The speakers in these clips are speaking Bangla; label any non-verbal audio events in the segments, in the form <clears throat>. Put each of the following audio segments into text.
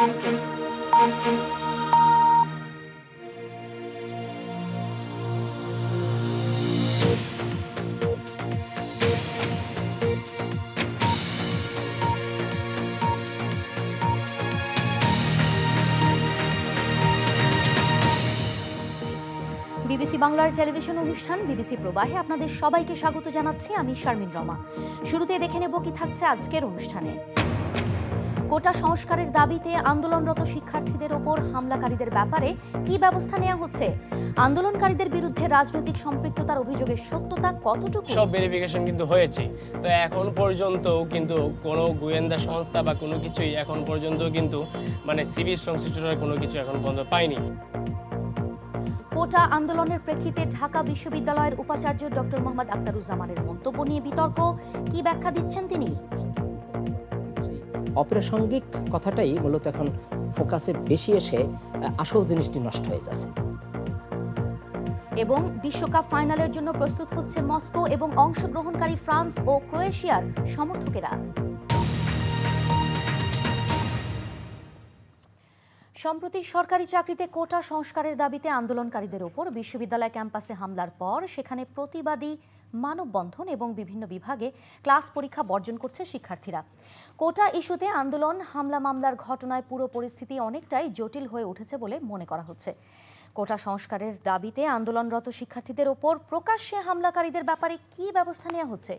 বিবিসি বাংলার টেলিভিশন অনুষ্ঠান বিবিসি প্রবাহে আপনাদের সবাইকে স্বাগত জানাচ্ছি আমি শারমিন রমা শুরুতে দেখে নেব কি থাকছে আজকের অনুষ্ঠানে কোটা সংস্কারের দাবিতে আন্দোলনরত শিক্ষার্থীদের ওপর হামলাকারীদের ব্যাপারে কি ব্যবস্থা নেওয়া হচ্ছে আন্দোলনকারীদের বিরুদ্ধে রাজনৈতিক সম্পৃক্ততার অভিযোগের সত্যতা কতটুকু সব ভেরিফিকেশন কিন্তু হয়েছে তো এখন পর্যন্ত কিন্তু কোনো গোয়েন্দা সংস্থা বা কোনো কিছুই এখন পর্যন্ত কিন্তু মানে সিভিল সংশ্লিষ্টরা কোনো কিছু এখন পর্যন্ত পায়নি কোটা আন্দোলনের প্রেক্ষিতে ঢাকা বিশ্ববিদ্যালয়ের উপাচার্য ডক্টর মোহাম্মদ আক্তারুজ্জামানের মন্তব্য নিয়ে বিতর্ক কি ব্যাখ্যা দিচ্ছেন তিনি অপ্রাসঙ্গিক কথাটাই মূলত এখন ফোকাসে বেশি এসে আসল জিনিসটি নষ্ট হয়ে যাচ্ছে এবং বিশ্বকাপ ফাইনালের জন্য প্রস্তুত হচ্ছে মস্কো এবং অংশগ্রহণকারী ফ্রান্স ও ক্রোয়েশিয়ার সমর্থকেরা সম্প্রতি সরকারি চাকরিতে কোটা সংস্কারের দাবিতে আন্দোলনকারীদের ওপর বিশ্ববিদ্যালয় ক্যাম্পাসে হামলার পর সেখানে প্রতিবাদী মানববন্ধন এবং বিভিন্ন বিভাগে ক্লাস পরীক্ষা বর্জন করছে শিক্ষার্থীরা কোটা ইস্যুতে আন্দোলন হামলা মামলার ঘটনায় পুরো পরিস্থিতি অনেকটাই জটিল হয়ে উঠেছে বলে মনে করা হচ্ছে কোটা সংস্কারের দাবিতে আন্দোলনরত শিক্ষার্থীদের ওপর প্রকাশ্যে হামলাকারীদের ব্যাপারে কি ব্যবস্থা নেওয়া হচ্ছে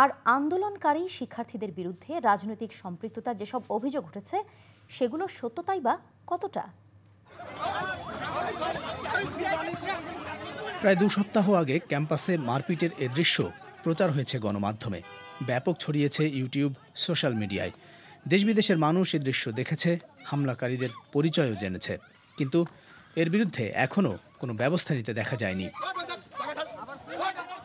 আর আন্দোলনকারী শিক্ষার্থীদের বিরুদ্ধে রাজনৈতিক সম্পৃক্ততা যেসব অভিযোগ উঠেছে সেগুলোর সত্যতাই বা কতটা প্রায় দু সপ্তাহ আগে ক্যাম্পাসে মারপিটের এ দৃশ্য প্রচার হয়েছে গণমাধ্যমে ব্যাপক ছড়িয়েছে ইউটিউব সোশ্যাল মিডিয়ায় দেশ বিদেশের মানুষ এ দৃশ্য দেখেছে হামলাকারীদের পরিচয়ও জেনেছে কিন্তু এর বিরুদ্ধে এখনও কোনো ব্যবস্থা নিতে দেখা যায়নি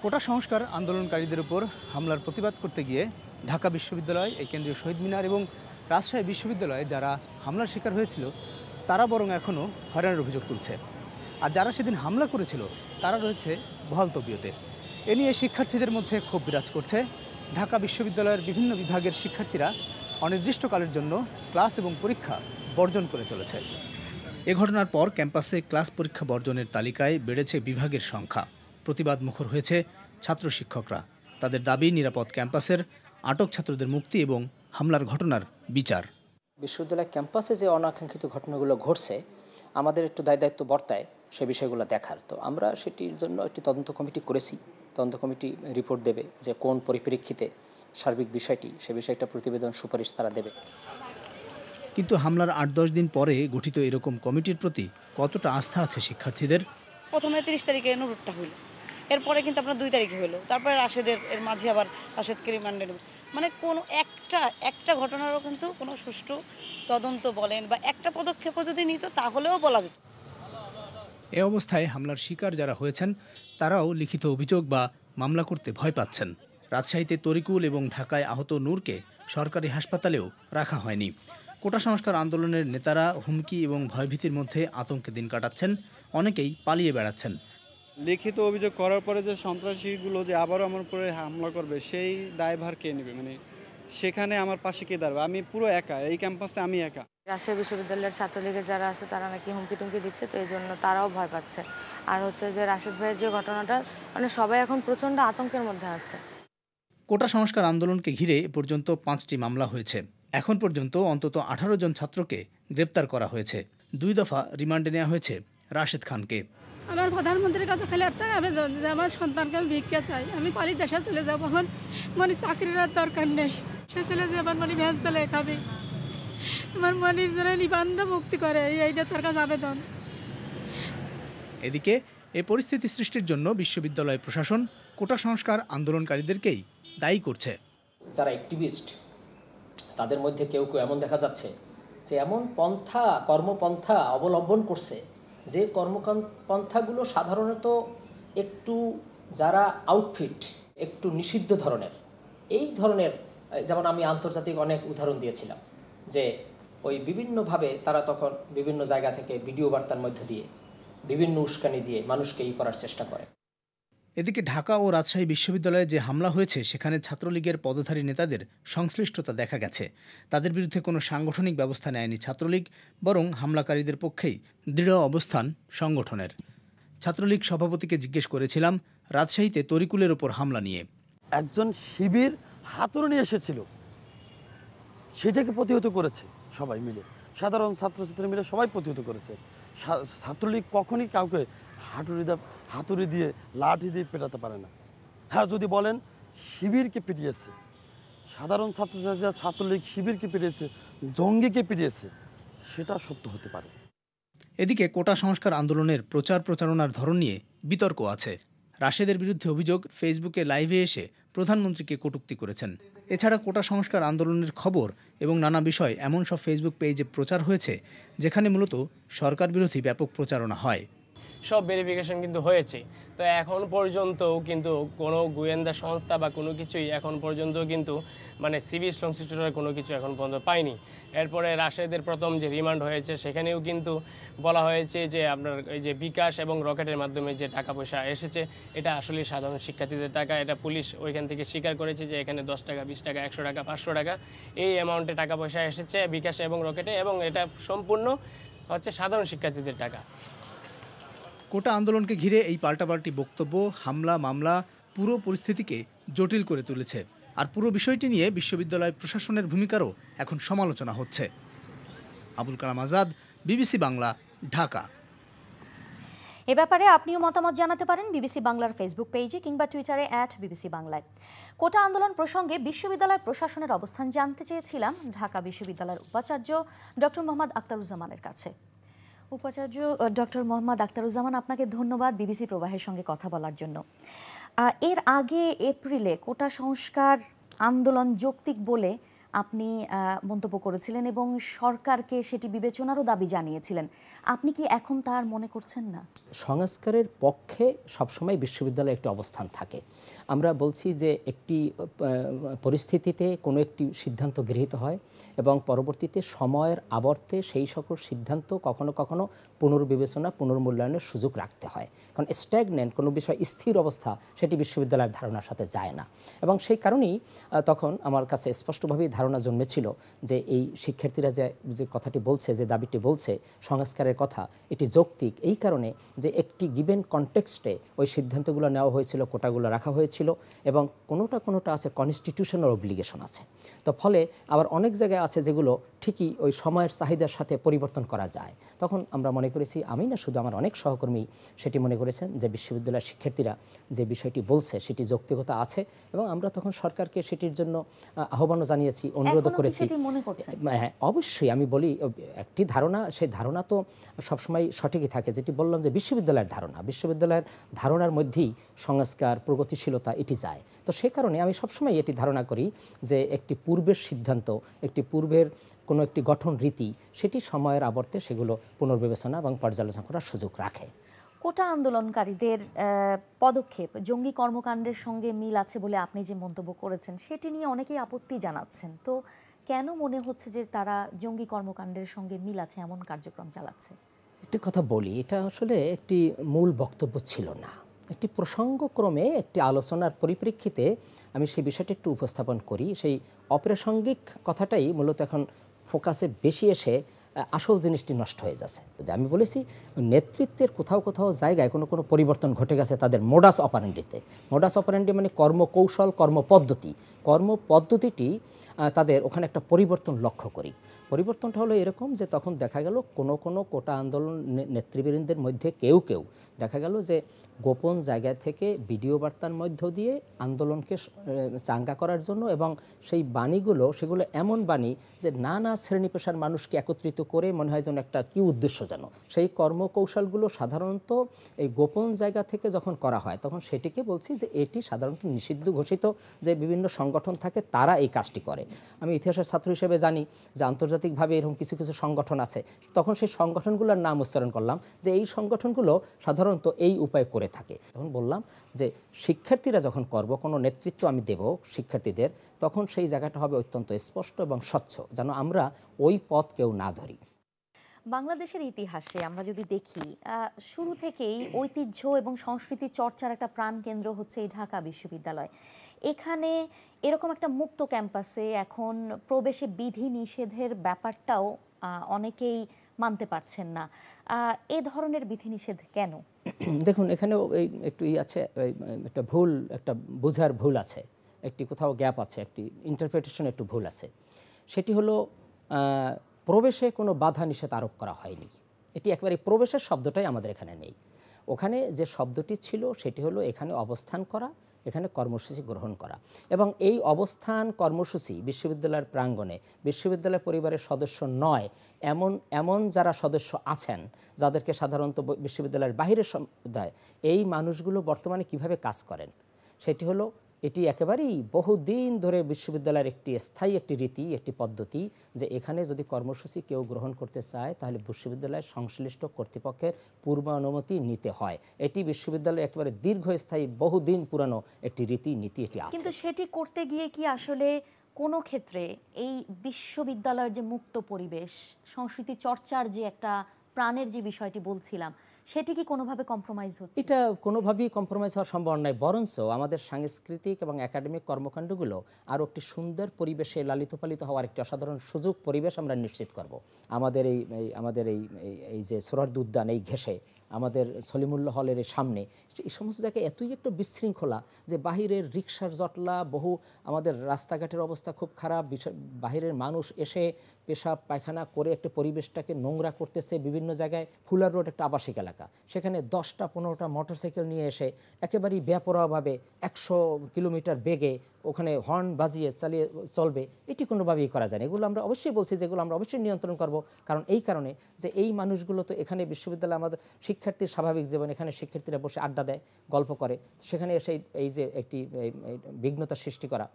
কোটা সংস্কার আন্দোলনকারীদের উপর হামলার প্রতিবাদ করতে গিয়ে ঢাকা বিশ্ববিদ্যালয় এই কেন্দ্রীয় শহীদ মিনার এবং রাজশাহী বিশ্ববিদ্যালয়ে যারা হামলার শিকার হয়েছিল তারা বরং এখনও হয়রানের অভিযোগ তুলছে আর যারা সেদিন হামলা করেছিল তারা রয়েছে তবিয়তে এ নিয়ে শিক্ষার্থীদের মধ্যে ক্ষোভ বিরাজ করছে ঢাকা বিশ্ববিদ্যালয়ের বিভিন্ন বিভাগের শিক্ষার্থীরা অনির্দিষ্টকালের জন্য ক্লাস এবং পরীক্ষা বর্জন করে চলেছে এ ঘটনার পর ক্যাম্পাসে ক্লাস পরীক্ষা বর্জনের তালিকায় বেড়েছে বিভাগের সংখ্যা প্রতিবাদ মুখর হয়েছে ছাত্র শিক্ষকরা তাদের দাবি নিরাপদ ক্যাম্পাসের আটক ছাত্রদের মুক্তি এবং হামলার ঘটনার বিচার বিশ্ববিদ্যালয় ক্যাম্পাসে যে অনাকাঙ্ক্ষিত ঘটনাগুলো ঘটছে আমাদের একটু দায় দায়িত্ব বর্তায় সে বিষয়গুলো দেখার তো আমরা সেটির জন্য একটি তদন্ত কমিটি করেছি তদন্ত কমিটি রিপোর্ট দেবে যে কোন পরিপ্রেক্ষিতে সার্বিক বিষয়টি সে বিষয়ে একটা প্রতিবেদন সুপারিশ তারা দেবে কিন্তু হামলার আট দশ দিন পরে গঠিত এরকম কমিটির প্রতি কতটা আস্থা আছে শিক্ষার্থীদের প্রথমে তিরিশ তারিখে নুরুটটা হইল এরপরে কিন্তু আপনার দুই তারিখে হলো তারপরে রাশেদের এর মাঝে আবার রাশেদকে রিমান্ডে মানে কোনো একটা একটা ঘটনারও কিন্তু কোনো সুষ্ঠু তদন্ত বলেন বা একটা পদক্ষেপও যদি নিত তাহলেও বলা যেত এ অবস্থায় হামলার শিকার যারা হয়েছেন তারাও লিখিত অভিযোগ বা মামলা করতে ভয় পাচ্ছেন রাজশাহীতে তরিকুল এবং ঢাকায় আহত নূরকে সরকারি হাসপাতালেও রাখা হয়নি কোটা সংস্কার আন্দোলনের নেতারা হুমকি এবং ভয়ভীতির মধ্যে আতঙ্কে দিন কাটাচ্ছেন অনেকেই পালিয়ে বেড়াচ্ছেন লিখিত অভিযোগ করার পরে যে সন্ত্রাসীগুলো যে আবারও আমার উপরে হামলা করবে সেই দায়ভার কে নেবে মানে সেখানে আমার পাশে কে দাঁড়াবে আমি পুরো একা এই ক্যাম্পাসে আমি একা রাজশাহী বিশ্ববিদ্যালয়ের ছাত্রলীগের যারা আছে তারা নাকি হুমকি টুমকি দিচ্ছে তো এই জন্য তারাও ভয় পাচ্ছে আর হচ্ছে যে রাশেদ ভাইয়ের যে ঘটনাটা মানে সবাই এখন প্রচণ্ড আতঙ্কের মধ্যে আছে কোটা সংস্কার আন্দোলনকে ঘিরে এ পর্যন্ত পাঁচটি মামলা হয়েছে এখন পর্যন্ত অন্তত আঠারো জন ছাত্রকে গ্রেপ্তার করা হয়েছে দুই দফা রিমান্ডে নেওয়া হয়েছে রাশেদ খানকে আমার প্রধানমন্ত্রীর কাছে খালি একটাই আবেদন যে আমার সন্তানকে আমি ভিক্ষে চাই আমি পালিয়ে দেশে চলে যাবো এখন মানে চাকরির আর দরকার নেই সে চলে যাবার মানে ভ্যান চলে খাবে আমার মনির জন্য লিবানরা মুক্তি করে এইটা তার কাছে আবেদন এদিকে এ পরিস্থিতি সৃষ্টির জন্য বিশ্ববিদ্যালয় প্রশাসন কোটা সংস্কার আন্দোলনকারীদেরকেই দায়ী করছে যারা অ্যাক্টিভিস্ট তাদের মধ্যে কেউ কেউ এমন দেখা যাচ্ছে যে এমন পন্থা কর্মপন্থা অবলম্বন করছে যে কর্মপন্থাগুলো সাধারণত একটু যারা আউটফিট একটু নিষিদ্ধ ধরনের এই ধরনের যেমন আমি আন্তর্জাতিক অনেক উদাহরণ দিয়েছিলাম যে ওই বিভিন্নভাবে তারা তখন বিভিন্ন জায়গা থেকে ভিডিও বার্তার মধ্য দিয়ে বিভিন্ন উস্কানি দিয়ে মানুষকে ই করার চেষ্টা করে এদিকে ঢাকা ও রাজশাহী বিশ্ববিদ্যালয়ে যে হামলা হয়েছে সেখানে ছাত্রলীগের পদধারী নেতাদের সংশ্লিষ্টতা দেখা গেছে তাদের বিরুদ্ধে কোনো সাংগঠনিক ব্যবস্থা নেয়নি ছাত্রলীগ বরং হামলাকারীদের পক্ষেই দৃঢ় অবস্থান সংগঠনের ছাত্রলীগ সভাপতিকে জিজ্ঞেস করেছিলাম রাজশাহীতে তরিকুলের ওপর হামলা নিয়ে একজন শিবির হাতুড়ি নিয়ে এসেছিল সেটাকে প্রতিহত করেছে সবাই মিলে সাধারণ ছাত্রছাত্রী মিলে সবাই প্রতিহত করেছে ছাত্রলীগ কখনই কাউকে হাঁটুরি দা হাতুড়ি দিয়ে লাঠি দিয়ে পেটাতে পারে না হ্যাঁ যদি বলেন শিবিরকে পিটিয়েছে সাধারণ ছাত্রছাত্রীরা ছাত্রলীগ শিবিরকে পিটিয়েছে জঙ্গিকে পিটিয়েছে সেটা সত্য হতে পারে এদিকে কোটা সংস্কার আন্দোলনের প্রচার প্রচারণার ধরন নিয়ে বিতর্ক আছে রাশেদের বিরুদ্ধে অভিযোগ ফেসবুকে লাইভে এসে প্রধানমন্ত্রীকে কটুক্তি করেছেন এছাড়া কোটা সংস্কার আন্দোলনের খবর এবং নানা বিষয় এমন সব ফেসবুক পেজে প্রচার হয়েছে যেখানে মূলত সরকার বিরোধী ব্যাপক প্রচারণা হয় সব ভেরিফিকেশন কিন্তু হয়েছে তো এখন পর্যন্ত কিন্তু কোনো গোয়েন্দা সংস্থা বা কোনো কিছুই এখন পর্যন্ত কিন্তু মানে সিভিল সংশ্লিষ্টরা কোনো কিছু এখন পর্যন্ত পায়নি এরপরে রাশেদের প্রথম যে রিমান্ড হয়েছে সেখানেও কিন্তু বলা হয়েছে যে আপনার এই যে বিকাশ এবং রকেটের মাধ্যমে যে টাকা পয়সা এসেছে এটা আসলে সাধারণ শিক্ষার্থীদের টাকা এটা পুলিশ ওইখান থেকে স্বীকার করেছে যে এখানে দশ টাকা বিশ টাকা একশো টাকা পাঁচশো টাকা এই অ্যামাউন্টে টাকা পয়সা এসেছে বিকাশে এবং রকেটে এবং এটা সম্পূর্ণ হচ্ছে সাধারণ শিক্ষার্থীদের টাকা কোটা আন্দোলনকে ঘিরে এই পাল্টাপাল্টি বক্তব্য হামলা মামলা পুরো পরিস্থিতিকে জটিল করে তুলেছে আর পুরো বিষয়টি নিয়ে বিশ্ববিদ্যালয় প্রশাসনের ভূমিকারও এখন সমালোচনা হচ্ছে আবুল কালাম আজাদ বিবিসি বাংলা ঢাকা এ ব্যাপারে আপনিও মতামত জানাতে পারেন বিবিসি বাংলার ফেসবুক পেজে কিংবা টুইটারে অ্যাট বিবিসি বাংলায় কোটা আন্দোলন প্রসঙ্গে বিশ্ববিদ্যালয় প্রশাসনের অবস্থান জানতে চেয়েছিলাম ঢাকা বিশ্ববিদ্যালয়ের উপাচার্য ডক্টর মোহাম্মদ আক্তারুজ্জামানের কাছে উপাচার্য ডক্টর মোহাম্মদ আক্তারুজ্জামান আপনাকে ধন্যবাদ বিবিসি প্রবাহের সঙ্গে কথা বলার জন্য এর আগে এপ্রিলে কোটা সংস্কার আন্দোলন যৌক্তিক বলে আপনি মন্তব্য করেছিলেন এবং সরকারকে সেটি বিবেচনারও দাবি জানিয়েছিলেন আপনি কি এখন তার মনে করছেন না সংস্কারের পক্ষে সবসময় বিশ্ববিদ্যালয়ের একটি অবস্থান থাকে আমরা বলছি যে একটি পরিস্থিতিতে কোনো একটি সিদ্ধান্ত গৃহীত হয় এবং পরবর্তীতে সময়ের আবর্তে সেই সকল সিদ্ধান্ত কখনো কখনো পুনর্বিবেচনা পুনর্মূল্যায়নের সুযোগ রাখতে হয় কারণ স্ট্যাগনেন্ট কোনো বিষয় স্থির অবস্থা সেটি বিশ্ববিদ্যালয়ের ধারণার সাথে যায় না এবং সেই কারণেই তখন আমার কাছে স্পষ্টভাবেই ধারণা জন্মেছিল যে এই শিক্ষার্থীরা যে যে কথাটি বলছে যে দাবিটি বলছে সংস্কারের কথা এটি যৌক্তিক এই কারণে যে একটি গিভেন কনটেক্সটে ওই সিদ্ধান্তগুলো নেওয়া হয়েছিল কোটাগুলো রাখা হয়েছিল এবং কোনোটা কোনোটা আছে কনস্টিটিউশনাল অব্লিগেশন আছে তো ফলে আবার অনেক জায়গায় আছে যেগুলো ঠিকই ওই সময়ের চাহিদার সাথে পরিবর্তন করা যায় তখন আমরা মনে করেছি আমি না শুধু আমার অনেক সহকর্মী সেটি মনে করেছেন যে বিশ্ববিদ্যালয়ের শিক্ষার্থীরা যে বিষয়টি বলছে সেটি যৌক্তিকতা আছে এবং আমরা তখন সরকারকে সেটির জন্য আহ্বানও জানিয়েছি অনুরোধ করেছি হ্যাঁ অবশ্যই আমি বলি একটি ধারণা সেই ধারণা তো সবসময় সঠিকই থাকে যেটি বললাম যে বিশ্ববিদ্যালয়ের ধারণা বিশ্ববিদ্যালয়ের ধারণার মধ্যেই সংস্কার প্রগতিশীলতা এটি যায় তো সে কারণে আমি সবসময় এটি ধারণা করি যে একটি পূর্বের সিদ্ধান্ত একটি পূর্বের কোনো একটি গঠন রীতি সেটি সময়ের আবর্তে সেগুলো পুনর্বিবেচনা এবং পর্যালোচনা করার সুযোগ রাখে কোটা আন্দোলনকারীদের পদক্ষেপ জঙ্গি কর্মকাণ্ডের সঙ্গে মিল আছে বলে আপনি যে মন্তব্য করেছেন সেটি নিয়ে অনেকেই আপত্তি জানাচ্ছেন তো কেন মনে হচ্ছে যে তারা জঙ্গি কর্মকাণ্ডের সঙ্গে মিল আছে এমন কার্যক্রম চালাচ্ছে একটি কথা বলি এটা আসলে একটি মূল বক্তব্য ছিল না একটি প্রসঙ্গক্রমে একটি আলোচনার পরিপ্রেক্ষিতে আমি সেই বিষয়টি একটু উপস্থাপন করি সেই অপ্রাসঙ্গিক কথাটাই মূলত এখন ফোকাসে বেশি এসে আসল জিনিসটি নষ্ট হয়ে যাচ্ছে আমি বলেছি নেতৃত্বের কোথাও কোথাও জায়গায় কোনো কোনো পরিবর্তন ঘটে গেছে তাদের মোডাস অপারেন্ডিতে মোডাস অপারেন্ডি মানে কর্মকৌশল কর্মপদ্ধতি কর্মপদ্ধতিটি তাদের ওখানে একটা পরিবর্তন লক্ষ্য করি পরিবর্তনটা হলো এরকম যে তখন দেখা গেল কোনো কোনো কোটা আন্দোলন নেতৃবৃন্দের মধ্যে কেউ কেউ দেখা গেল যে গোপন জায়গা থেকে ভিডিও বার্তার মধ্য দিয়ে আন্দোলনকে চাঙ্গা করার জন্য এবং সেই বাণীগুলো সেগুলো এমন বাণী যে নানা শ্রেণী পেশার মানুষকে একত্রিত করে মনে হয় যেন একটা কী উদ্দেশ্য যেন সেই কর্মকৌশলগুলো সাধারণত এই গোপন জায়গা থেকে যখন করা হয় তখন সেটিকে বলছি যে এটি সাধারণত নিষিদ্ধ ঘোষিত যে বিভিন্ন সংগঠন থাকে তারা এই কাজটি করে আমি ইতিহাসের ছাত্র হিসেবে জানি যে আন্তর্জাতিকভাবে এরকম কিছু কিছু সংগঠন আছে তখন সেই সংগঠনগুলোর নাম উচ্চারণ করলাম যে এই সংগঠনগুলো সাধারণ সাধারণত এই উপায় করে থাকে তখন বললাম যে শিক্ষার্থীরা যখন করব কোনো নেতৃত্ব আমি দেব শিক্ষার্থীদের তখন সেই জায়গাটা হবে অত্যন্ত স্পষ্ট এবং স্বচ্ছ যেন আমরা ওই পথ কেউ না ধরি বাংলাদেশের ইতিহাসে আমরা যদি দেখি শুরু থেকেই ঐতিহ্য এবং সংস্কৃতি চর্চার একটা প্রাণকেন্দ্র হচ্ছে এই ঢাকা বিশ্ববিদ্যালয় এখানে এরকম একটা মুক্ত ক্যাম্পাসে এখন প্রবেশে বিধি নিষেধের ব্যাপারটাও অনেকেই মানতে পারছেন না এ ধরনের বিধিনিষেধ কেন <clears throat> দেখুন এখানেও এই একটু ই আছে একটা ভুল একটা বোঝার ভুল আছে একটি কোথাও গ্যাপ আছে একটি ইন্টারপ্রিটেশন একটু ভুল আছে সেটি হলো প্রবেশে কোনো বাধা নিষেধ আরোপ করা হয়নি এটি একেবারে প্রবেশের শব্দটাই আমাদের এখানে নেই ওখানে যে শব্দটি ছিল সেটি হলো এখানে অবস্থান করা এখানে কর্মসূচি গ্রহণ করা এবং এই অবস্থান কর্মসূচি বিশ্ববিদ্যালয়ের প্রাঙ্গণে বিশ্ববিদ্যালয় পরিবারের সদস্য নয় এমন এমন যারা সদস্য আছেন যাদেরকে সাধারণত বিশ্ববিদ্যালয়ের বাহিরের সম্প্রদায় এই মানুষগুলো বর্তমানে কিভাবে কাজ করেন সেটি হলো এটি একেবারেই বহুদিন ধরে বিশ্ববিদ্যালয়ের একটি স্থায়ী একটি রীতি একটি পদ্ধতি যে এখানে যদি কর্মসূচি কেউ গ্রহণ করতে চায় তাহলে বিশ্ববিদ্যালয়ের সংশ্লিষ্ট কর্তৃপক্ষের পূর্ব অনুমতি নিতে হয় এটি বিশ্ববিদ্যালয়ের একেবারে দীর্ঘস্থায়ী বহুদিন পুরানো একটি রীতি নীতি এটি আছে কিন্তু সেটি করতে গিয়ে কি আসলে কোনো ক্ষেত্রে এই বিশ্ববিদ্যালয়ের যে মুক্ত পরিবেশ সংস্কৃতি চর্চার যে একটা প্রাণের যে বিষয়টি বলছিলাম সেটি কি কোনোভাবে কম্প্রোমাইজ হচ্ছে এটা কোনোভাবেই কম্প্রোমাইজ হওয়ার সম্ভাবনা নাই বরঞ্চ আমাদের সাংস্কৃতিক এবং একাডেমিক কর্মকাণ্ডগুলো আরও একটি সুন্দর পরিবেশে লালিত পালিত হওয়ার একটি অসাধারণ সুযোগ পরিবেশ আমরা নিশ্চিত করব আমাদের এই আমাদের এই এই যে সোরার উদ্যান এই ঘেসে আমাদের সলিমুল্লাহ হলের সামনে এই সমস্ত জায়গায় এতই একটু বিশৃঙ্খলা যে বাহিরের রিক্সার জটলা বহু আমাদের রাস্তাঘাটের অবস্থা খুব খারাপ বাহিরের মানুষ এসে পেশাব পায়খানা করে একটা পরিবেশটাকে নোংরা করতেছে বিভিন্ন জায়গায় ফুলার রোড একটা আবাসিক এলাকা সেখানে দশটা পনেরোটা মোটরসাইকেল নিয়ে এসে একেবারেই ব্যাপরাভাবে একশো কিলোমিটার বেগে ওখানে হর্ন বাজিয়ে চালিয়ে চলবে এটি কোনোভাবেই করা যায় না এগুলো আমরা অবশ্যই বলছি যেগুলো আমরা অবশ্যই নিয়ন্ত্রণ করব কারণ এই কারণে যে এই মানুষগুলো তো এখানে বিশ্ববিদ্যালয় আমাদের শিক্ষা শিক্ষার্থীর স্বাভাবিক জীবন এখানে শিক্ষার্থীরা বসে আড্ডা দেয় গল্প করে সেখানে এসে এই যে একটি বিঘ্নতা সৃষ্টি করা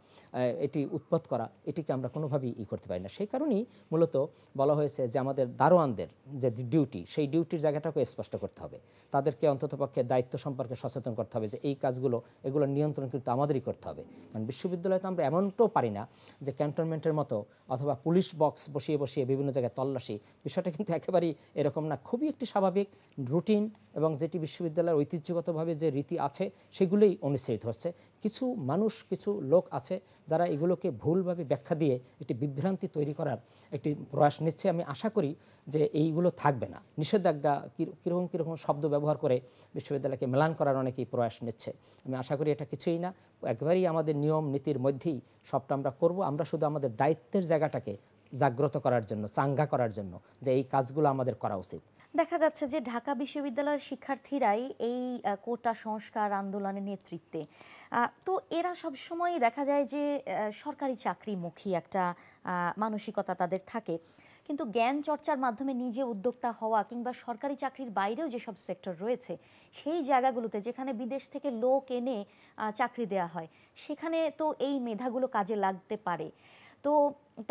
এটি উৎপাদ করা এটিকে আমরা কোনোভাবেই ই করতে পারি না সেই কারণেই মূলত বলা হয়েছে যে আমাদের দারোয়ানদের যে ডিউটি সেই ডিউটির জায়গাটাকে স্পষ্ট করতে হবে তাদেরকে অন্ততপক্ষে দায়িত্ব সম্পর্কে সচেতন করতে হবে যে এই কাজগুলো এগুলো নিয়ন্ত্রণ কিন্তু আমাদেরই করতে হবে কারণ বিশ্ববিদ্যালয়ে তো আমরা এমনটাও পারি না যে ক্যান্টনমেন্টের মতো অথবা পুলিশ বক্স বসিয়ে বসিয়ে বিভিন্ন জায়গায় তল্লাশি বিষয়টা কিন্তু একেবারেই এরকম না খুবই একটি স্বাভাবিক রুটিন রুটিন এবং যেটি বিশ্ববিদ্যালয়ের ঐতিহ্যগতভাবে যে রীতি আছে সেগুলোই অনুসৃত হচ্ছে কিছু মানুষ কিছু লোক আছে যারা এগুলোকে ভুলভাবে ব্যাখ্যা দিয়ে একটি বিভ্রান্তি তৈরি করার একটি প্রয়াস নিচ্ছে আমি আশা করি যে এইগুলো থাকবে না নিষেধাজ্ঞা কীরকম কীরকম শব্দ ব্যবহার করে বিশ্ববিদ্যালয়কে মেলান করার অনেকেই প্রয়াস নিচ্ছে আমি আশা করি এটা কিছুই না একবারেই আমাদের নিয়ম নীতির মধ্যেই সবটা আমরা করব আমরা শুধু আমাদের দায়িত্বের জায়গাটাকে জাগ্রত করার জন্য চাঙ্গা করার জন্য যে এই কাজগুলো আমাদের করা উচিত দেখা যাচ্ছে যে ঢাকা বিশ্ববিদ্যালয়ের শিক্ষার্থীরাই এই কোটা সংস্কার আন্দোলনের নেতৃত্বে তো এরা সবসময়ই দেখা যায় যে সরকারি চাকরিমুখী একটা মানসিকতা তাদের থাকে কিন্তু জ্ঞান চর্চার মাধ্যমে নিজে উদ্যোক্তা হওয়া কিংবা সরকারি চাকরির বাইরেও যেসব সেক্টর রয়েছে সেই জায়গাগুলোতে যেখানে বিদেশ থেকে লোক এনে চাকরি দেয়া হয় সেখানে তো এই মেধাগুলো কাজে লাগতে পারে তো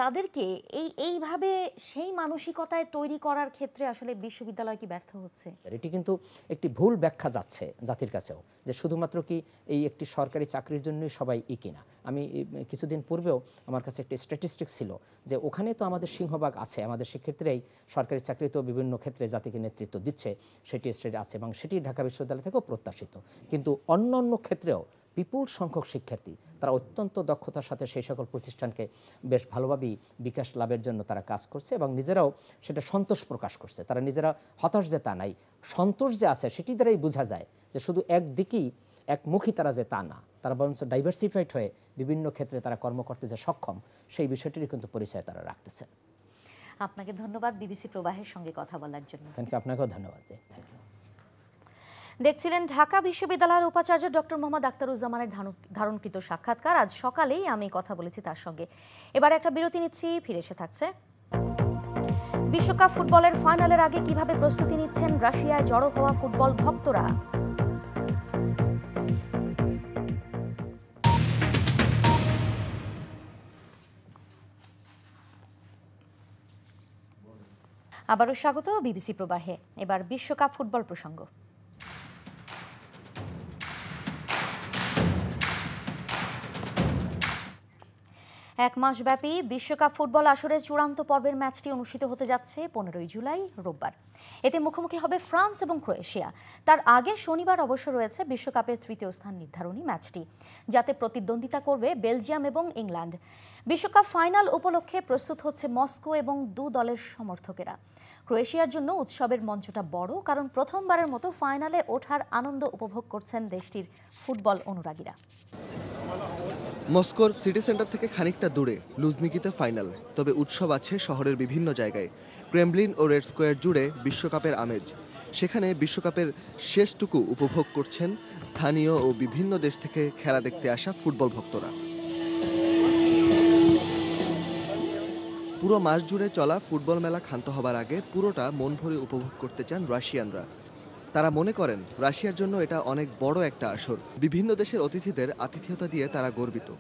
তাদেরকে এই এইভাবে সেই মানসিকতায় তৈরি করার ক্ষেত্রে আসলে বিশ্ববিদ্যালয় কি ব্যর্থ হচ্ছে এটি কিন্তু একটি ভুল ব্যাখ্যা যাচ্ছে জাতির কাছেও যে শুধুমাত্র কি এই একটি সরকারি চাকরির জন্যই সবাই ই কিনা আমি কিছুদিন পূর্বেও আমার কাছে একটি স্ট্যাটিস্টিক ছিল যে ওখানে তো আমাদের সিংহভাগ আছে আমাদের সেক্ষেত্রেই সরকারি চাকরি তো বিভিন্ন ক্ষেত্রে জাতিকে নেতৃত্ব দিচ্ছে সেটি স্টেট আছে এবং সেটি ঢাকা বিশ্ববিদ্যালয় থেকেও প্রত্যাশিত কিন্তু অন্য অন্য ক্ষেত্রেও বিপুল সংখ্যক শিক্ষার্থী তারা অত্যন্ত দক্ষতার সাথে সেই সকল প্রতিষ্ঠানকে বেশ ভালোভাবেই বিকাশ লাভের জন্য তারা কাজ করছে এবং নিজেরাও সেটা সন্তোষ প্রকাশ করছে তারা নিজেরা হতাশ যে তা নাই সন্তোষ যে আছে সেটি দ্বারাই বোঝা যায় যে শুধু একদিকেই একমুখী তারা যে তা না তারা বরঞ্চ ডাইভার্সিফাইড হয়ে বিভিন্ন ক্ষেত্রে তারা কর্ম করতে যে সক্ষম সেই বিষয়টিরই কিন্তু পরিচয় তারা রাখতেছেন আপনাকে ধন্যবাদ বিবিসি প্রবাহের সঙ্গে কথা বলার জন্য থ্যাংক ইউ আপনাকেও ধন্যবাদ থ্যাংক ইউ দেখছিলেন ঢাকা বিশ্ববিদ্যালয়ের উপাচার্য ডক্টর মোহাম্মদ আক্তারুজ্জামানের ধারণকৃত সাক্ষাৎকার আজ সকালেই আমি কথা বলেছি তার সঙ্গে এবার একটা বিরতি নিচ্ছি ফিরে এসে থাকছে বিশ্বকাপ ফুটবলের ফাইনালের আগে কিভাবে প্রস্তুতি নিচ্ছেন রাশিয়ায় জড়ো হওয়া ফুটবল ভক্তরা আবারও স্বাগত বিবিসি প্রবাহে এবার বিশ্বকাপ ফুটবল প্রসঙ্গ এক মাসব্যাপী বিশ্বকাপ ফুটবল আসরের চূড়ান্ত পর্বের ম্যাচটি অনুষ্ঠিত হতে যাচ্ছে পনেরোই জুলাই রোববার এতে মুখোমুখি হবে ফ্রান্স এবং ক্রোয়েশিয়া তার আগে শনিবার অবশ্য রয়েছে বিশ্বকাপের তৃতীয় স্থান নির্ধারণী ম্যাচটি যাতে প্রতিদ্বন্দ্বিতা করবে বেলজিয়াম এবং ইংল্যান্ড বিশ্বকাপ ফাইনাল উপলক্ষে প্রস্তুত হচ্ছে মস্কো এবং দু দলের সমর্থকেরা ক্রোয়েশিয়ার জন্য উৎসবের মঞ্চটা বড় কারণ প্রথমবারের মতো ফাইনালে ওঠার আনন্দ উপভোগ করছেন দেশটির ফুটবল অনুরাগীরা মস্কোর সিটি সেন্টার থেকে খানিকটা দূরে লুজনিকিতে ফাইনাল তবে উৎসব আছে শহরের বিভিন্ন জায়গায় ক্রেমলিন ও রেড স্কোয়ার জুড়ে বিশ্বকাপের আমেজ সেখানে বিশ্বকাপের শেষটুকু উপভোগ করছেন স্থানীয় ও বিভিন্ন দেশ থেকে খেলা দেখতে আসা ফুটবল ভক্তরা পুরো মাস জুড়ে চলা ফুটবল মেলা ক্ষান্ত হবার আগে পুরোটা মন ভরে উপভোগ করতে চান রাশিয়ানরা তারা মনে করেন রাশিয়ার জন্য এটা অনেক বড় একটা আসর বিভিন্ন দেশের অতিথিদের আতিথ্যতা দিয়ে তারা গর্বিত uh,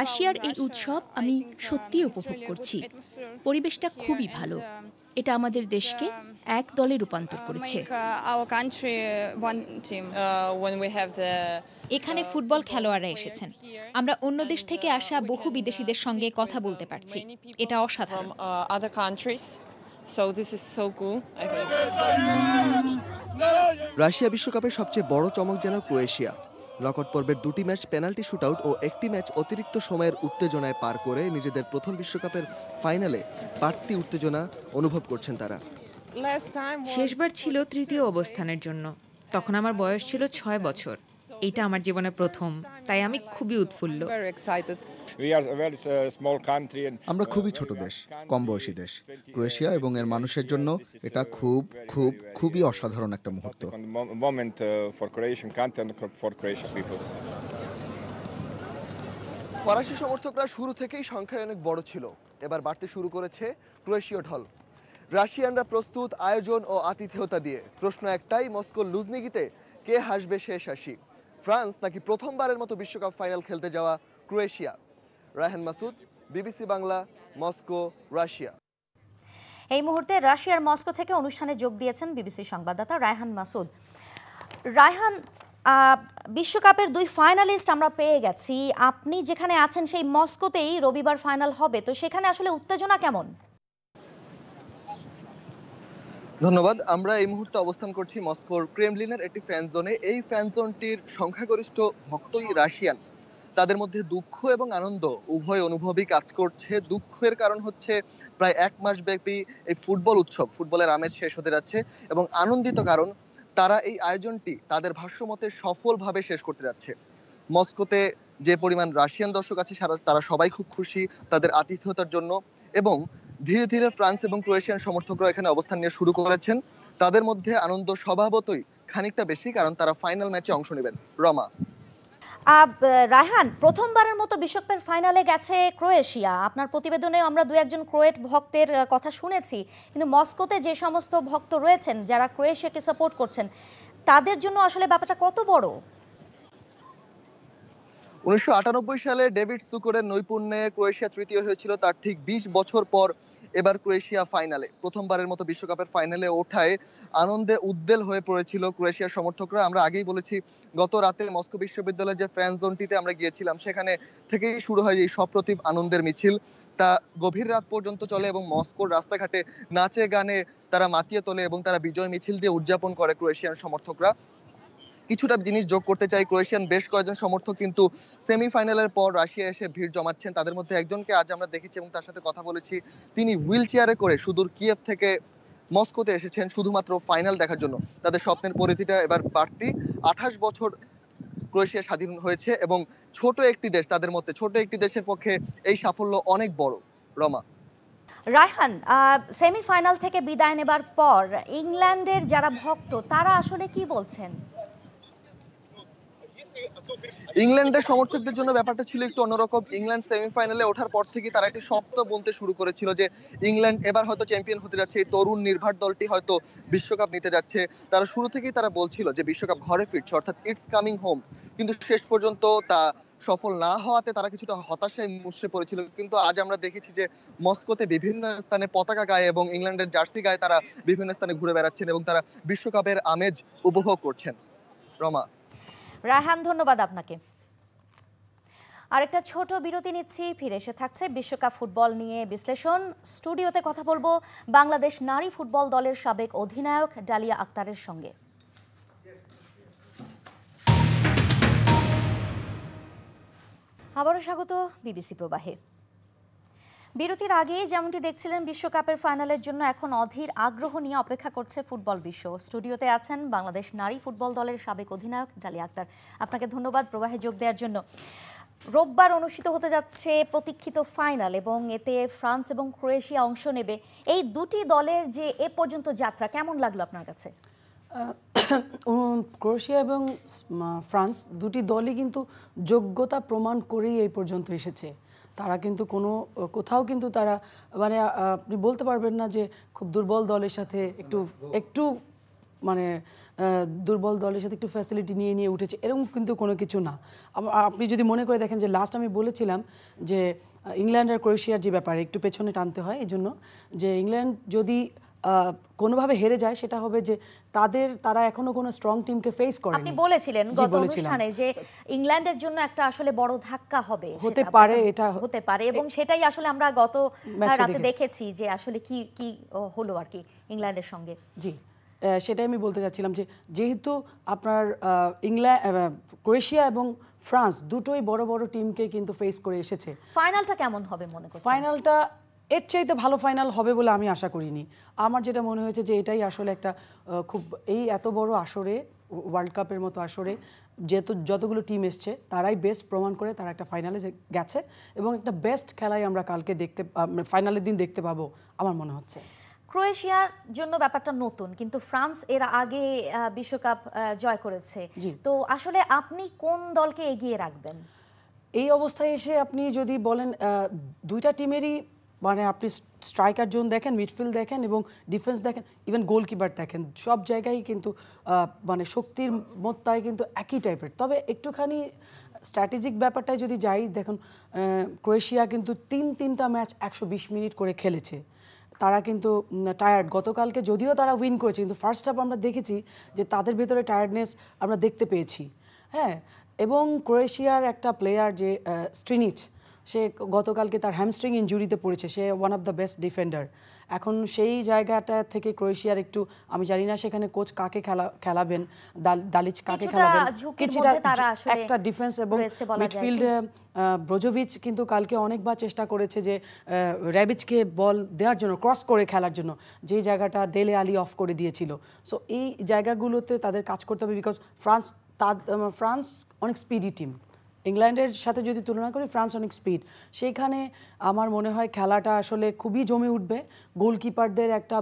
রাশিয়ার এই উৎসব আমি uh, সত্যি উপভোগ করছি পরিবেশটা খুবই ভালো um, এটা আমাদের দেশকে um, এক দলে রূপান্তর uh, করেছে এখানে ফুটবল খেলোয়াড়রা এসেছেন আমরা অন্য দেশ থেকে আসা বহু বিদেশিদের সঙ্গে কথা বলতে পারছি এটা অসাধারণ So this is so cool, I Russia বিশ্বকাপের সবচেয়ে বড় চমক যেন ক্রোয়েশিয়া নকট পর্বের দুটি ম্যাচ পেনাল্টি শুটআউট ও একটি ম্যাচ অতিরিক্ত সময়ের উত্তেজনায় পার করে নিজেদের প্রথম বিশ্বকাপের ফাইনালে বাড়তি উত্তেজনা অনুভব করছেন তারা শেষবার ছিল তৃতীয় অবস্থানের জন্য তখন আমার বয়স ছিল ছয় বছর এটা আমার জীবনে প্রথম তাই আমি খুবই উৎফুল্ল uh, uh, আমরা খুবই ছোট দেশ কম বয়সী দেশ ক্রোয়েশিয়া এবং এর মানুষের জন্য এটা খুব খুব খুবই অসাধারণ একটা মুহূর্ত uh, ফরাসি সমর্থকরা শুরু থেকেই সংখ্যায় অনেক বড় ছিল এবার বাড়তে শুরু করেছে ক্রোয়েশীয় ঢল রাশিয়ানরা প্রস্তুত আয়োজন ও আতিথেয়তা দিয়ে প্রশ্ন একটাই মস্কো লুজনিগিতে কে হাসবে শেষ হাসি ফ্রান্স নাকি প্রথমবারের মতো বিশ্বকাপ ফাইনাল খেলতে যাওয়া Croatia Raihan Masud BBC Bangla Moscow Russia এই মুহূর্তে রাশিয়ার মস্কো থেকে অনুষ্ঠানে যোগ দিয়েছেন বিবিসি সংবাদদাতা রায়হান মাসুদ রায়হান বিশ্বকাপের দুই ফাইনালিস্ট আমরা পেয়ে গেছি আপনি যেখানে আছেন সেই মস্কোতেই রবিবার ফাইনাল হবে তো সেখানে আসলে উত্তেজনা কেমন ধন্যবাদ আমরা এই মুহূর্তে অবস্থান করছি মস্কোর ক্রেমলিনের একটি ফ্যান জোনে এই ফ্যান জোনটির সংখ্যাগরিষ্ঠ ভক্তই রাশিয়ান তাদের মধ্যে দুঃখ এবং আনন্দ উভয় অনুভবই কাজ করছে দুঃখের কারণ হচ্ছে প্রায় এক মাস ব্যাপী এই ফুটবল উৎসব ফুটবলের আমেজ শেষ হতে যাচ্ছে এবং আনন্দিত কারণ তারা এই আয়োজনটি তাদের ভাষ্যমতে সফলভাবে শেষ করতে যাচ্ছে মস্কোতে যে পরিমাণ রাশিয়ান দর্শক আছে তারা সবাই খুব খুশি তাদের আতিথ্যতার জন্য এবং ধীরে ধীরে ফ্রান্স এবং ক্রোয়েশিয়ান সমর্থকরা এখানে অবস্থান নিয়ে শুরু করেছেন তাদের মধ্যে আনন্দ স্বভাবতই খানিকটা বেশি কারণ তারা ফাইনাল ম্যাচে অংশ নেবেন রমা রায়হান প্রথমবারের মতো বিশ্বকাপের ফাইনালে গেছে ক্রোয়েশিয়া আপনার প্রতিবেদনে আমরা দু একজন ক্রোয়েট ভক্তের কথা শুনেছি কিন্তু মস্কোতে যে সমস্ত ভক্ত রয়েছেন যারা ক্রোয়েশিয়াকে সাপোর্ট করছেন তাদের জন্য আসলে ব্যাপারটা কত বড় উনিশশো সালে ডেভিড সুকোরের নৈপুণ্যে ক্রোয়েশিয়া তৃতীয় হয়েছিল তার ঠিক বিশ বছর পর এবার ক্রোয়েশিয়া ফাইনালে প্রথমবারের মতো বিশ্বকাপের ফাইনালে ওঠায় আনন্দে উদ্বেল হয়ে পড়েছিল ক্রোয়েশিয়ার সমর্থকরা আমরা আগেই বলেছি গত রাতে মস্কো বিশ্ববিদ্যালয়ের যে ফ্যান জোনটিতে আমরা গিয়েছিলাম সেখানে থেকেই শুরু হয় এই সপ্রতিভ আনন্দের মিছিল তা গভীর রাত পর্যন্ত চলে এবং মস্কোর রাস্তাঘাটে নাচে গানে তারা মাতিয়ে তোলে এবং তারা বিজয় মিছিল দিয়ে উদযাপন করে ক্রোয়েশিয়ান সমর্থকরা কিছুটা জিনিস যোগ করতে চাই ক্রোয়েশিয়ান বেশ কয়েকজন সমর্থক কিন্তু সেমিফাইনালের পর রাশিয়া এসে ভিড় জমাচ্ছেন তাদের মধ্যে একজনকে আজ আমরা দেখেছি এবং তার সাথে কথা বলেছি তিনি হুইল চেয়ারে করে সুদূর কিয়েভ থেকে মস্কোতে এসেছেন শুধুমাত্র ফাইনাল দেখার জন্য তাদের স্বপ্নের পরিধিটা এবার বাড়তি আঠাশ বছর ক্রোয়েশিয়া স্বাধীন হয়েছে এবং ছোট একটি দেশ তাদের মধ্যে ছোট একটি দেশের পক্ষে এই সাফল্য অনেক বড় রমা রায়হান সেমিফাইনাল থেকে বিদায় নেবার পর ইংল্যান্ডের যারা ভক্ত তারা আসলে কি বলছেন ইংল্যান্ডের সমর্থকদের জন্য ব্যাপারটা ছিল একটু অন্যরকম ইংল্যান্ড সেমিফাইনালে ওঠার পর থেকে তারা একটি স্বপ্ন বলতে শুরু করেছিল যে ইংল্যান্ড এবার হয়তো চ্যাম্পিয়ন হতে যাচ্ছে তরুণ নির্ভার দলটি হয়তো বিশ্বকাপ নিতে যাচ্ছে তারা শুরু থেকেই তারা বলছিল যে বিশ্বকাপ ঘরে ফিরছে অর্থাৎ ইটস কামিং হোম কিন্তু শেষ পর্যন্ত তা সফল না হওয়াতে তারা কিছুটা হতাশায় মুসে পড়েছিল কিন্তু আজ আমরা দেখেছি যে মস্কোতে বিভিন্ন স্থানে পতাকা গায়ে এবং ইংল্যান্ডের জার্সি গায়ে তারা বিভিন্ন স্থানে ঘুরে বেড়াচ্ছেন এবং তারা বিশ্বকাপের আমেজ উপভোগ করছেন রমা রায়হান ধন্যবাদ আপনাকে আরেকটা ছোট বিরতি নিচ্ছি ফিরে এসে থাকছে বিশ্বকাপ ফুটবল নিয়ে বিশ্লেষণ স্টুডিওতে কথা বলবো বাংলাদেশ নারী ফুটবল দলের সাবেক অধিনায়ক ডালিয়া আক্তারের সঙ্গে আবারও স্বাগত বিবিসি প্রবাহে বিরতির আগে যেমনটি দেখছিলেন বিশ্বকাপের ফাইনালের জন্য এখন অধীর আগ্রহ নিয়ে অপেক্ষা করছে ফুটবল বিশ্ব স্টুডিওতে আছেন বাংলাদেশ নারী ফুটবল দলের সাবেক অধিনায়ক ডালিয়া আক্তার আপনাকে ধন্যবাদ প্রবাহে যোগ দেওয়ার জন্য রোববার অনুষ্ঠিত হতে যাচ্ছে প্রতীক্ষিত ফাইনাল এবং এতে ফ্রান্স এবং ক্রোয়েশিয়া অংশ নেবে এই দুটি দলের যে এ পর্যন্ত যাত্রা কেমন লাগলো আপনার কাছে ক্রোয়েশিয়া এবং ফ্রান্স দুটি দলই কিন্তু যোগ্যতা প্রমাণ করেই এই পর্যন্ত এসেছে তারা কিন্তু কোনো কোথাও কিন্তু তারা মানে আপনি বলতে পারবেন না যে খুব দুর্বল দলের সাথে একটু একটু মানে দুর্বল দলের সাথে একটু ফ্যাসিলিটি নিয়ে নিয়ে উঠেছে এরকম কিন্তু কোনো কিছু না আপনি যদি মনে করে দেখেন যে লাস্ট আমি বলেছিলাম যে ইংল্যান্ড আর ক্রোয়েশিয়ার যে ব্যাপারে একটু পেছনে টানতে হয় এই জন্য যে ইংল্যান্ড যদি কোনোভাবে হেরে যায় সেটা হবে যে তাদের তারা এখনো কোনো স্ট্রং টিমকে ফেস করে আপনি বলেছিলেন গত অনুষ্ঠানে যে ইংল্যান্ডের জন্য একটা আসলে বড় ধাক্কা হবে হতে পারে এটা হতে পারে এবং সেটাই আসলে আমরা গত রাতে দেখেছি যে আসলে কি কি হলো আর কি ইংল্যান্ডের সঙ্গে জি সেটাই আমি বলতে চাচ্ছিলাম যে যেহেতু আপনার ইংল্যান্ড ক্রোয়েশিয়া এবং ফ্রান্স দুটোই বড় বড় টিমকে কিন্তু ফেস করে এসেছে ফাইনালটা কেমন হবে মনে করছেন ফাইনালটা এর চাইতে ভালো ফাইনাল হবে বলে আমি আশা করিনি আমার যেটা মনে হয়েছে যে এটাই আসলে একটা খুব এই এত বড় আসরে ওয়ার্ল্ড কাপের মতো আসরে যেহেতু যতগুলো টিম এসছে তারাই বেস্ট প্রমাণ করে তারা একটা ফাইনালে গেছে এবং একটা বেস্ট খেলাই আমরা কালকে দেখতে ফাইনালের দিন দেখতে পাবো আমার মনে হচ্ছে ক্রোয়েশিয়ার জন্য ব্যাপারটা নতুন কিন্তু ফ্রান্স এর আগে বিশ্বকাপ জয় করেছে তো আসলে আপনি কোন দলকে এগিয়ে রাখবেন এই অবস্থায় এসে আপনি যদি বলেন দুইটা টিমেরই মানে আপনি স্ট্রাইকার জোন দেখেন মিডফিল্ড দেখেন এবং ডিফেন্স দেখেন ইভেন গোলকিপার দেখেন সব জায়গায় কিন্তু মানে শক্তির মত্তায় কিন্তু একই টাইপের তবে একটুখানি স্ট্র্যাটেজিক ব্যাপারটায় যদি যাই দেখুন ক্রোয়েশিয়া কিন্তু তিন তিনটা ম্যাচ একশো মিনিট করে খেলেছে তারা কিন্তু টায়ার্ড গতকালকে যদিও তারা উইন করেছে কিন্তু ফার্স্ট হাফ আমরা দেখেছি যে তাদের ভেতরে টায়ার্ডনেস আমরা দেখতে পেয়েছি হ্যাঁ এবং ক্রোয়েশিয়ার একটা প্লেয়ার যে স্ট্রিনিচ সে গতকালকে তার হ্যামস্ট্রিং ইঞ্জুরিতে পড়েছে সে one of the best defender এখন সেই জায়গাটা থেকে ক্রোয়েশিয়ার একটু আমি জানি না সেখানে কোচ কাকে খেলা খেলাবেন দালিচ কাকে খেলাবেন কিছুটা একটা ডিফেন্স এবং মিডফিল্ড ব্রজোভিচ কিন্তু কালকে অনেকবার চেষ্টা করেছে যে র্যাবিচকে বল দেওয়ার জন্য ক্রস করে খেলার জন্য যে জায়গাটা ডেলে আলি অফ করে দিয়েছিল সো এই জায়গাগুলোতে তাদের কাজ করতে হবে বিকজ ফ্রান্স ফ্রান্স অনেক স্পিডি টিম ইংল্যান্ডের সাথে যদি তুলনা করি ফ্রান্স অনেক স্পিড সেইখানে আমার মনে হয় খেলাটা আসলে খুবই জমে উঠবে গোলকিপারদের একটা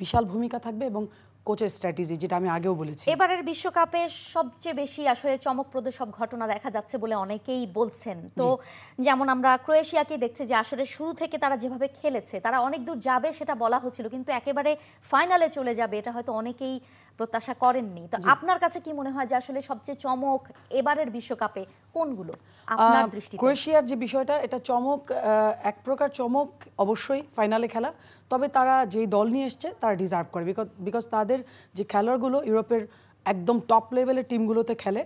বিশাল ভূমিকা থাকবে এবং কোচের স্ট্র্যাটেজি যেটা আমি আগেও বলেছি এবারের বিশ্বকাপে সবচেয়ে বেশি আসলে চমকপ্রদ সব ঘটনা দেখা যাচ্ছে বলে অনেকেই বলছেন তো যেমন আমরা ক্রোয়েশিয়াকে দেখছি যে আসলে শুরু থেকে তারা যেভাবে খেলেছে তারা অনেক দূর যাবে সেটা বলা হচ্ছিল কিন্তু একেবারে ফাইনালে চলে যাবে এটা হয়তো অনেকেই প্রত্যাশা করেননি তো আপনার কাছে কি মনে হয় যে আসলে সবচেয়ে চমক এবারের বিশ্বকাপে কোনগুলো আপনার দৃষ্টিতে ক্রোয়েশিয়ার যে বিষয়টা এটা চমক এক প্রকার চমক অবশ্যই ফাইনালে খেলা তবে তারা যেই দল নিয়ে এসছে তারা ডিজার্ভ করে বিকজ তাদের যে খেলোয়াড়গুলো ইউরোপের একদম টপ লেভেলের টিমগুলোতে খেলে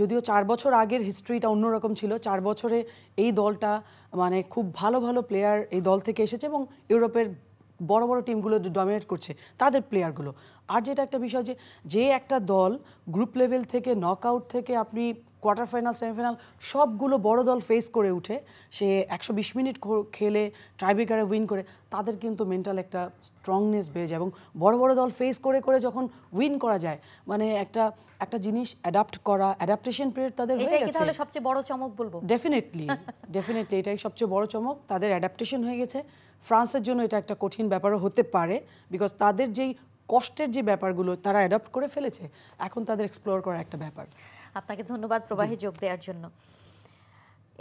যদিও চার বছর আগের হিস্ট্রিটা অন্যরকম ছিল চার বছরে এই দলটা মানে খুব ভালো ভালো প্লেয়ার এই দল থেকে এসেছে এবং ইউরোপের বড় বড় টিমগুলো ডমিনেট করছে তাদের প্লেয়ারগুলো আর যেটা একটা বিষয় যে যে একটা দল গ্রুপ লেভেল থেকে নক থেকে আপনি কোয়ার্টার ফাইনাল সেমিফাইনাল সবগুলো বড় দল ফেস করে উঠে সে একশো বিশ মিনিট খেলে ট্রাইব্রেকারে উইন করে তাদের কিন্তু মেন্টাল একটা স্ট্রংনেস বেড়ে যায় এবং বড় বড় দল ফেস করে করে যখন উইন করা যায় মানে একটা একটা জিনিস অ্যাডাপ্ট করা অ্যাডাপ্টেশন পিরিয়ড তাদের হয়ে গেছে সবচেয়ে বড় চমক বলবো ডেফিনেটলি ডেফিনেটলি <laughs> এটাই সবচেয়ে বড় চমক তাদের অ্যাডাপ্টেশন হয়ে গেছে ফ্রান্সের জন্য এটা একটা কঠিন ব্যাপারও হতে পারে বিকজ তাদের যেই কষ্টের যে ব্যাপারগুলো তারা অ্যাডাপ্ট করে ফেলেছে এখন তাদের এক্সপ্লোর করা একটা ব্যাপার আপনাকে ধন্যবাদ প্রবাহে যোগ দেওয়ার জন্য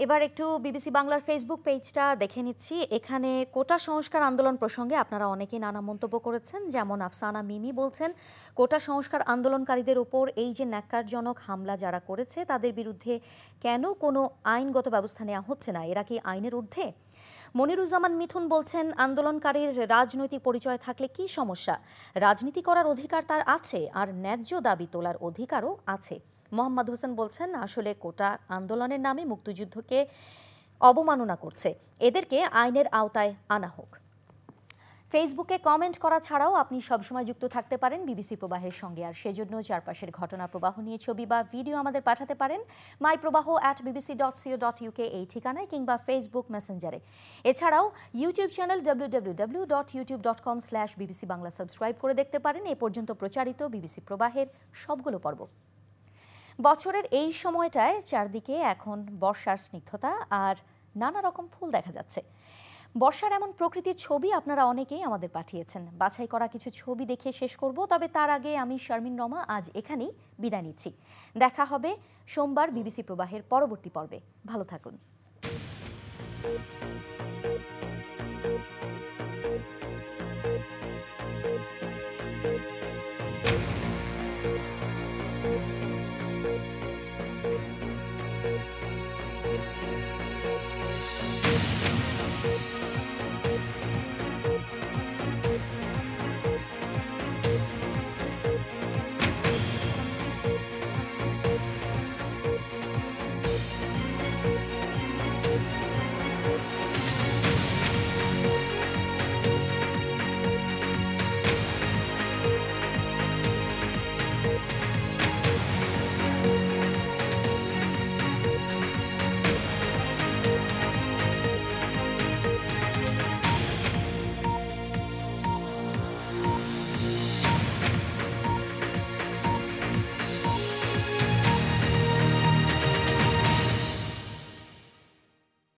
এবার একটু বিবিসি বাংলার ফেসবুক পেজটা দেখে নিচ্ছি এখানে কোটা সংস্কার আন্দোলন প্রসঙ্গে আপনারা অনেকেই নানা মন্তব্য করেছেন যেমন আফসানা মিমি বলছেন কোটা সংস্কার আন্দোলনকারীদের ওপর এই যে ন্যাক্কারজনক হামলা যারা করেছে তাদের বিরুদ্ধে কেন কোনো আইনগত ব্যবস্থা নেওয়া হচ্ছে না এরা কি আইনের ঊর্ধ্বে মনিরুজ্জামান মিথুন বলছেন আন্দোলনকারীর রাজনৈতিক পরিচয় থাকলে কি সমস্যা রাজনীতি করার অধিকার তার আছে আর ন্যায্য দাবি তোলার অধিকারও আছে মোহাম্মদ হোসেন বলছেন আসলে কোটা আন্দোলনের নামে মুক্তিযুদ্ধকে অবমাননা করছে এদেরকে আইনের আওতায় আনা হোক ফেসবুকে কমেন্ট করা ছাড়াও আপনি সবসময় যুক্ত থাকতে পারেন বিবিসি প্রবাহের সঙ্গে আর সেজন্য চারপাশের ঘটনা প্রবাহ নিয়ে ছবি বা ভিডিও আমাদের পাঠাতে পারেন my Probaho at BBC dot co dot UK এই ঠিকানায় কিংবা ফেসবুক মেসেঞ্জারে এছাড়াও YouTube channel W dot YouTube dot com slash BBC Bangla subscribe করে দেখতে পারেন এ পর্যন্ত প্রচারিত বিবিসি প্রবাহের সবগুলো পর্ব বছরের এই সময়টায় চারদিকে এখন বর্ষার স্নিগ্ধতা আর নানা রকম ফুল দেখা যাচ্ছে বর্ষার এমন প্রকৃতির ছবি আপনারা অনেকেই আমাদের পাঠিয়েছেন বাছাই করা কিছু ছবি দেখে শেষ করব তবে তার আগে আমি শারমিন রমা আজ এখানেই বিদায় নিচ্ছি দেখা হবে সোমবার বিবিসি প্রবাহের পরবর্তী পর্বে ভালো থাকুন